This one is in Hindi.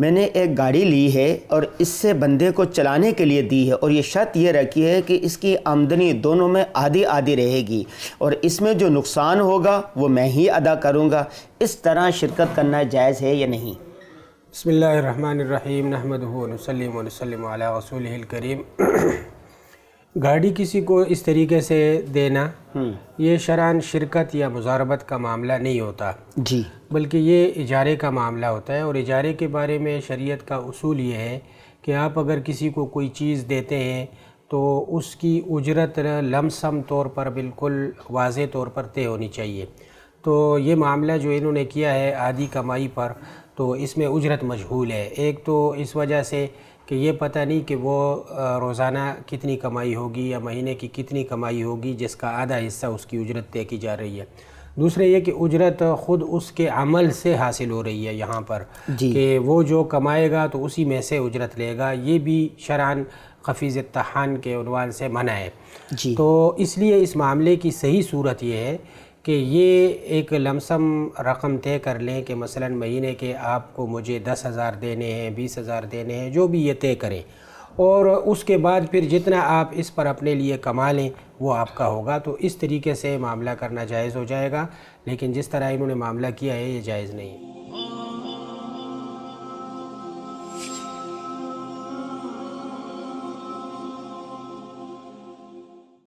मैंने एक गाड़ी ली है और इससे बंदे को चलाने के लिए दी है और ये शर्त ये रखी है कि इसकी आमदनी दोनों में आधी आधी रहेगी और इसमें जो नुकसान होगा वो मैं ही अदा करूँगा इस तरह शिरकत करना जायज़ है या नहीं बसमीम नहमद वसलम वसलम रसूल करीम गाड़ी किसी को इस तरीके से देना हम्म। ये शरान शिरकत या मुजारबत का मामला नहीं होता जी बल्कि ये इजारे का मामला होता है और इजारे के बारे में शरीयत का उसूल ये है कि आप अगर किसी को कोई चीज़ देते हैं तो उसकी उजरत लमसम तौर पर बिल्कुल वाज तौर पर तय होनी चाहिए तो ये मामला जो इन्होंने किया है आधी कमाई पर तो इसमें उजरत मशहूल है एक तो इस वजह से कि ये पता नहीं कि वो रोज़ाना कितनी कमाई होगी या महीने की कितनी कमाई होगी जिसका आधा हिस्सा उसकी उजरत तय की जा रही है दूसरे ये कि उजरत ख़ुद उसके अमल से हासिल हो रही है यहाँ पर कि वो जो कमाएगा तो उसी में से उजरत लेगा ये भी शरान खफीज तहान के अनवान से मना है तो इसलिए इस मामले की सही सूरत यह है कि ये एक लमसम रकम तय कर लें कि मसलन महीने के आपको मुझे दस हज़ार देने हैं बीस हज़ार देने हैं जो भी ये तय करें और उसके बाद फिर जितना आप इस पर अपने लिए कमा लें वो आपका होगा तो इस तरीके से मामला करना जायज़ हो जाएगा लेकिन जिस तरह इन्होंने मामला किया है ये जायज़ नहीं है